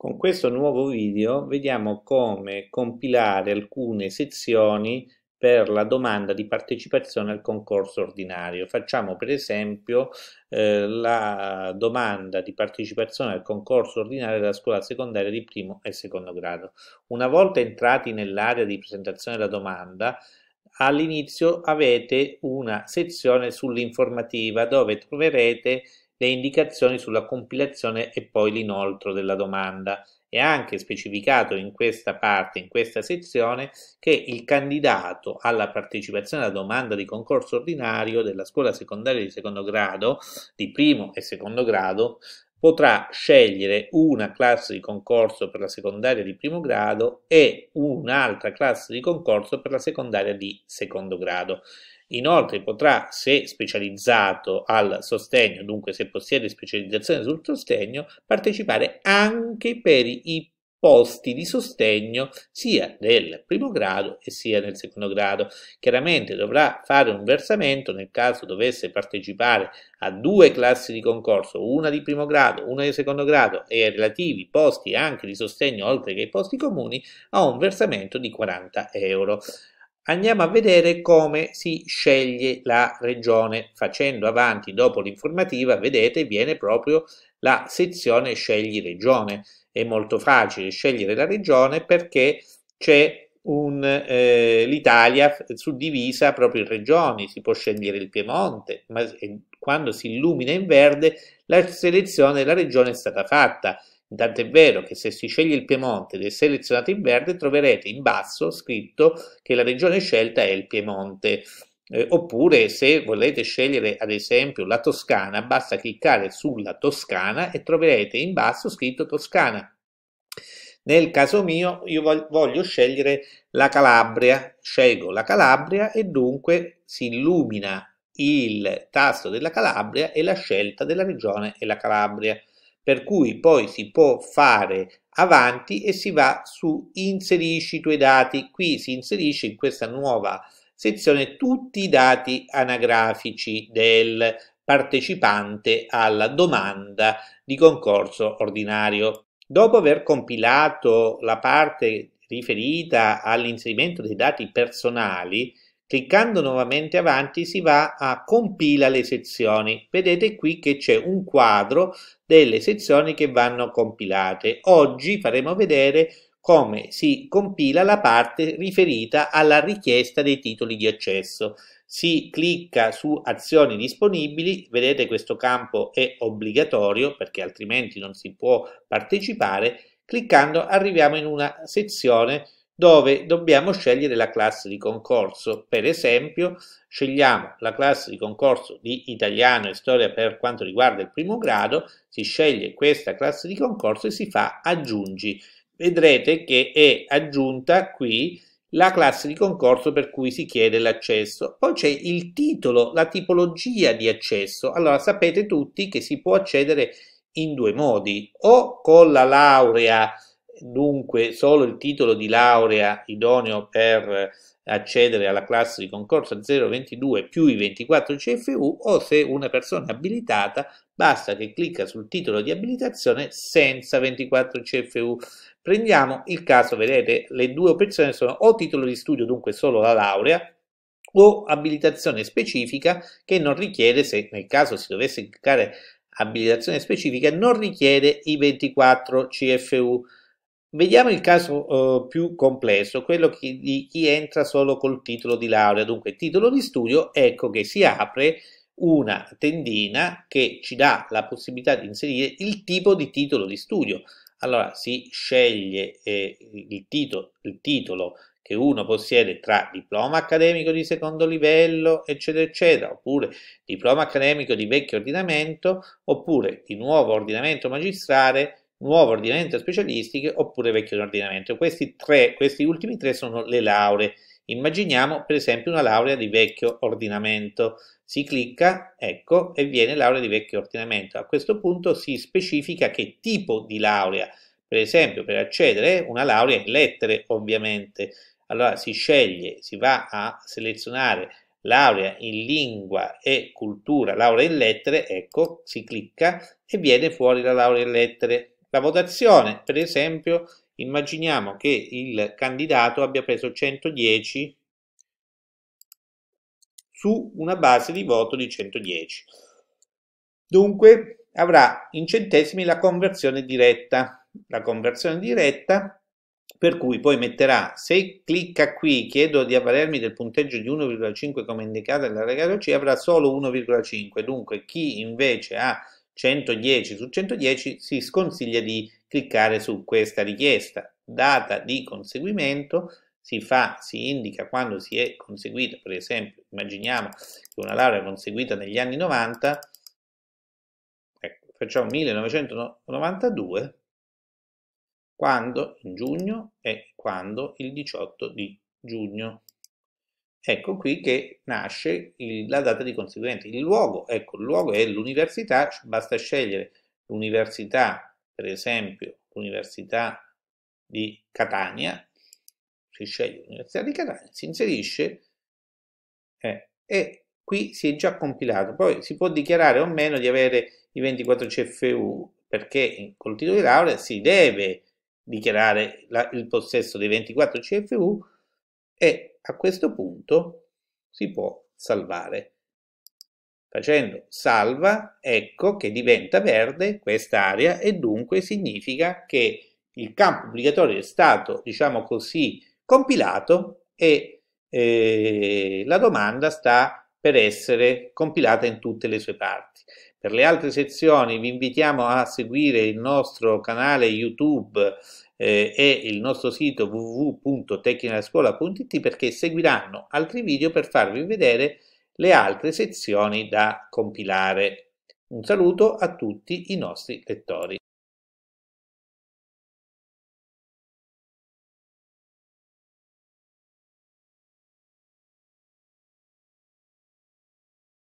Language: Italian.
Con questo nuovo video vediamo come compilare alcune sezioni per la domanda di partecipazione al concorso ordinario. Facciamo per esempio eh, la domanda di partecipazione al concorso ordinario della scuola secondaria di primo e secondo grado. Una volta entrati nell'area di presentazione della domanda, all'inizio avete una sezione sull'informativa dove troverete le indicazioni sulla compilazione e poi l'inoltro della domanda. È anche specificato in questa parte, in questa sezione, che il candidato alla partecipazione alla domanda di concorso ordinario della scuola secondaria di secondo grado, di primo e secondo grado, potrà scegliere una classe di concorso per la secondaria di primo grado e un'altra classe di concorso per la secondaria di secondo grado. Inoltre potrà, se specializzato al sostegno, dunque se possiede specializzazione sul sostegno, partecipare anche per i posti di sostegno sia del primo grado e sia del secondo grado. Chiaramente dovrà fare un versamento nel caso dovesse partecipare a due classi di concorso, una di primo grado, una di secondo grado e ai relativi posti anche di sostegno oltre che ai posti comuni, a un versamento di 40 euro andiamo a vedere come si sceglie la regione facendo avanti dopo l'informativa vedete viene proprio la sezione scegli regione. È molto facile scegliere la regione perché c'è un, eh, l'Italia suddivisa proprio in regioni, si può scegliere il Piemonte, ma eh, quando si illumina in verde la selezione della regione è stata fatta. Intanto è vero che se si sceglie il Piemonte ed è selezionato in verde troverete in basso scritto che la regione scelta è il Piemonte. Eh, oppure se volete scegliere ad esempio la Toscana, basta cliccare sulla Toscana e troverete in basso scritto Toscana. Nel caso mio io voglio scegliere la Calabria, scelgo la Calabria e dunque si illumina il tasto della Calabria e la scelta della regione è la Calabria. Per cui poi si può fare avanti e si va su inserisci i tuoi dati. Qui si inserisce in questa nuova sezione tutti i dati anagrafici del partecipante alla domanda di concorso ordinario. Dopo aver compilato la parte riferita all'inserimento dei dati personali, cliccando nuovamente avanti si va a compila le sezioni. Vedete qui che c'è un quadro delle sezioni che vanno compilate. Oggi faremo vedere come si compila la parte riferita alla richiesta dei titoli di accesso. Si clicca su azioni disponibili, vedete questo campo è obbligatorio perché altrimenti non si può partecipare, cliccando arriviamo in una sezione dove dobbiamo scegliere la classe di concorso. Per esempio, scegliamo la classe di concorso di italiano e storia per quanto riguarda il primo grado, si sceglie questa classe di concorso e si fa aggiungi vedrete che è aggiunta qui la classe di concorso per cui si chiede l'accesso. Poi c'è il titolo, la tipologia di accesso. Allora sapete tutti che si può accedere in due modi, o con la laurea dunque solo il titolo di laurea idoneo per accedere alla classe di concorso 022 più i 24 CFU o se una persona è abilitata basta che clicca sul titolo di abilitazione senza 24 CFU. Prendiamo il caso, vedete, le due opzioni sono o titolo di studio, dunque solo la laurea, o abilitazione specifica che non richiede, se nel caso si dovesse cliccare abilitazione specifica, non richiede i 24 CFU. Vediamo il caso eh, più complesso, quello chi, di chi entra solo col titolo di laurea, dunque titolo di studio, ecco che si apre una tendina che ci dà la possibilità di inserire il tipo di titolo di studio. Allora si sceglie eh, il, titolo, il titolo che uno possiede tra diploma accademico di secondo livello, eccetera, eccetera, oppure diploma accademico di vecchio ordinamento, oppure di nuovo ordinamento magistrale, nuovo ordinamento specialistiche oppure vecchio ordinamento. Questi, tre, questi ultimi tre sono le lauree. Immaginiamo per esempio una laurea di vecchio ordinamento. Si clicca, ecco, e viene laurea di vecchio ordinamento. A questo punto si specifica che tipo di laurea. Per esempio, per accedere una laurea in lettere, ovviamente. Allora si sceglie, si va a selezionare laurea in lingua e cultura, laurea in lettere, ecco, si clicca e viene fuori la laurea in lettere. La votazione, per esempio, immaginiamo che il candidato abbia preso 110 su una base di voto di 110. Dunque avrà in centesimi la conversione diretta. La conversione diretta per cui poi metterà, se clicca qui, chiedo di avvalermi del punteggio di 1,5 come indicato nella regato C, avrà solo 1,5, dunque chi invece ha 110 su 110 si sconsiglia di cliccare su questa richiesta. Data di conseguimento si fa, si indica quando si è conseguita, per esempio immaginiamo che una laurea è conseguita negli anni 90, ecco, facciamo 1992, quando in giugno e quando il 18 di giugno. Ecco qui che nasce il, la data di conseguenza. Il luogo, ecco, il luogo è l'università, basta scegliere l'università, per esempio l'università di Catania, si sceglie l'università di Catania, si inserisce eh, e qui si è già compilato. Poi si può dichiarare o meno di avere i 24 CFU perché col titolo di laurea si deve dichiarare la, il possesso dei 24 CFU e a questo punto si può salvare. Facendo salva, ecco che diventa verde quest'area e dunque significa che il campo obbligatorio è stato, diciamo così, compilato e eh, la domanda sta per essere compilata in tutte le sue parti. Per le altre sezioni vi invitiamo a seguire il nostro canale YouTube eh, e il nostro sito www.tecnilascuola.it perché seguiranno altri video per farvi vedere le altre sezioni da compilare. Un saluto a tutti i nostri lettori.